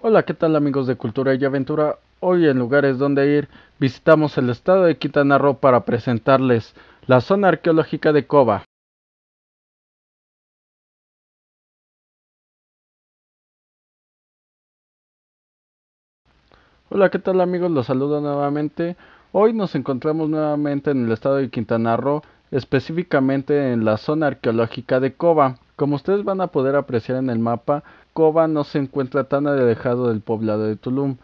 Hola, ¿qué tal amigos de Cultura y Aventura? Hoy en lugares donde ir visitamos el estado de Quintana Roo para presentarles la zona arqueológica de Coba. Hola, ¿qué tal amigos? Los saludo nuevamente. Hoy nos encontramos nuevamente en el estado de Quintana Roo, específicamente en la zona arqueológica de Coba. Como ustedes van a poder apreciar en el mapa, no se encuentra tan alejado del poblado de Tulum,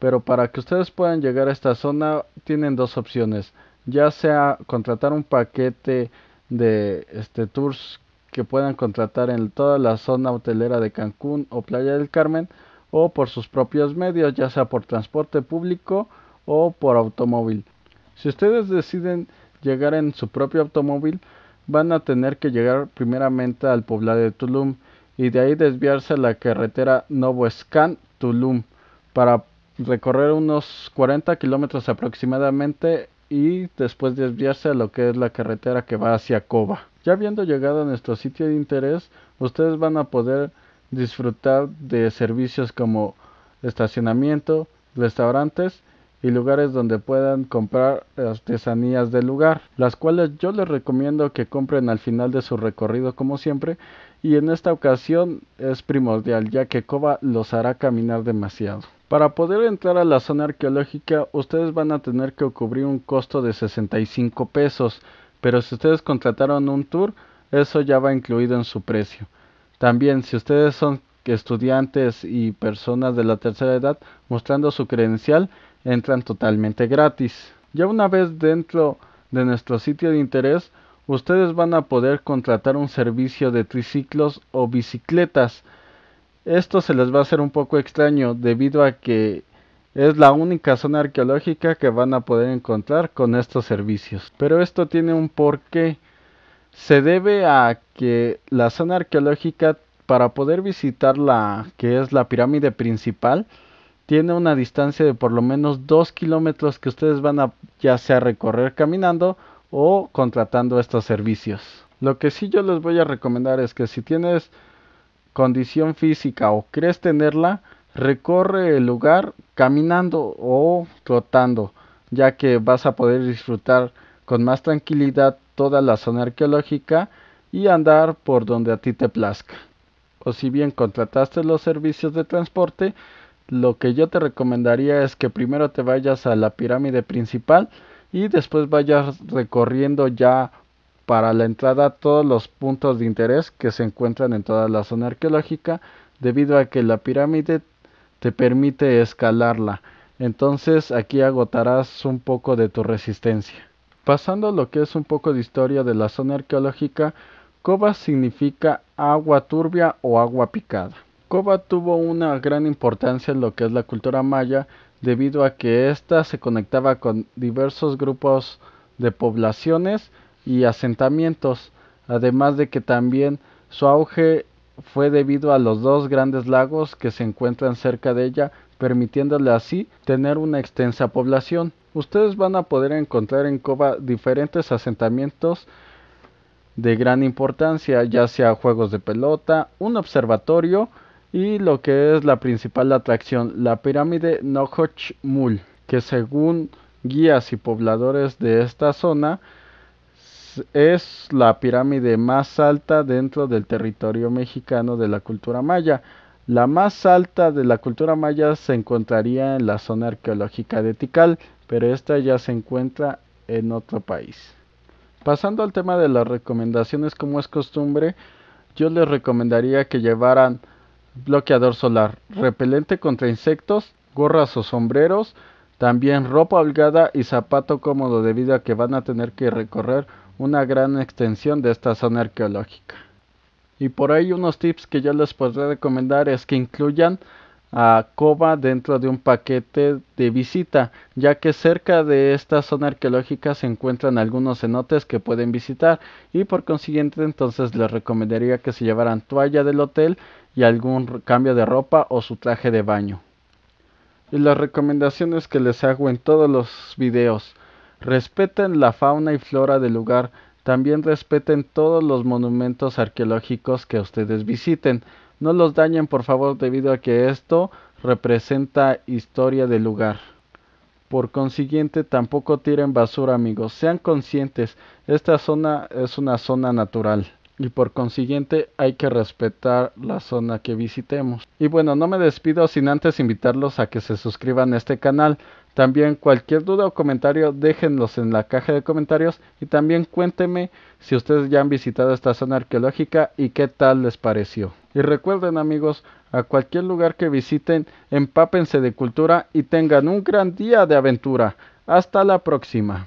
pero para que ustedes puedan llegar a esta zona tienen dos opciones, ya sea contratar un paquete de este tours que puedan contratar en toda la zona hotelera de Cancún o Playa del Carmen o por sus propios medios, ya sea por transporte público o por automóvil. Si ustedes deciden llegar en su propio automóvil, van a tener que llegar primeramente al poblado de Tulum y de ahí desviarse a la carretera Novoescan-Tulum para recorrer unos 40 kilómetros aproximadamente y después desviarse a lo que es la carretera que va hacia Coba. Ya habiendo llegado a nuestro sitio de interés, ustedes van a poder disfrutar de servicios como estacionamiento, restaurantes y lugares donde puedan comprar artesanías del lugar, las cuales yo les recomiendo que compren al final de su recorrido como siempre y en esta ocasión es primordial ya que Coba los hará caminar demasiado. Para poder entrar a la zona arqueológica ustedes van a tener que cubrir un costo de 65 pesos, pero si ustedes contrataron un tour eso ya va incluido en su precio. También si ustedes son que estudiantes y personas de la tercera edad mostrando su credencial entran totalmente gratis. Ya una vez dentro de nuestro sitio de interés, ustedes van a poder contratar un servicio de triciclos o bicicletas. Esto se les va a hacer un poco extraño debido a que es la única zona arqueológica que van a poder encontrar con estos servicios. Pero esto tiene un porqué. Se debe a que la zona arqueológica para poder visitar la que es la pirámide principal, tiene una distancia de por lo menos 2 kilómetros que ustedes van a ya sea recorrer caminando o contratando estos servicios. Lo que sí yo les voy a recomendar es que si tienes condición física o crees tenerla, recorre el lugar caminando o trotando, ya que vas a poder disfrutar con más tranquilidad toda la zona arqueológica y andar por donde a ti te plazca o si bien contrataste los servicios de transporte, lo que yo te recomendaría es que primero te vayas a la pirámide principal y después vayas recorriendo ya para la entrada todos los puntos de interés que se encuentran en toda la zona arqueológica debido a que la pirámide te permite escalarla entonces aquí agotarás un poco de tu resistencia pasando lo que es un poco de historia de la zona arqueológica Coba significa agua turbia o agua picada. Coba tuvo una gran importancia en lo que es la cultura maya debido a que ésta se conectaba con diversos grupos de poblaciones y asentamientos, además de que también su auge fue debido a los dos grandes lagos que se encuentran cerca de ella, permitiéndole así tener una extensa población. Ustedes van a poder encontrar en Coba diferentes asentamientos de gran importancia, ya sea juegos de pelota, un observatorio y lo que es la principal atracción, la pirámide Nojochmul, que según guías y pobladores de esta zona es la pirámide más alta dentro del territorio mexicano de la cultura maya. La más alta de la cultura maya se encontraría en la zona arqueológica de Tikal, pero esta ya se encuentra en otro país. Pasando al tema de las recomendaciones, como es costumbre, yo les recomendaría que llevaran bloqueador solar, repelente contra insectos, gorras o sombreros, también ropa holgada y zapato cómodo debido a que van a tener que recorrer una gran extensión de esta zona arqueológica. Y por ahí unos tips que yo les podría recomendar es que incluyan a Coba dentro de un paquete de visita, ya que cerca de esta zona arqueológica se encuentran algunos cenotes que pueden visitar y por consiguiente entonces les recomendaría que se llevaran toalla del hotel y algún cambio de ropa o su traje de baño. Y las recomendaciones que les hago en todos los videos, respeten la fauna y flora del lugar, también respeten todos los monumentos arqueológicos que ustedes visiten, no los dañen por favor debido a que esto representa historia del lugar. Por consiguiente, tampoco tiren basura amigos. Sean conscientes, esta zona es una zona natural y por consiguiente hay que respetar la zona que visitemos. Y bueno, no me despido sin antes invitarlos a que se suscriban a este canal también cualquier duda o comentario déjenlos en la caja de comentarios y también cuéntenme si ustedes ya han visitado esta zona arqueológica y qué tal les pareció. Y recuerden amigos, a cualquier lugar que visiten, empápense de cultura y tengan un gran día de aventura. Hasta la próxima.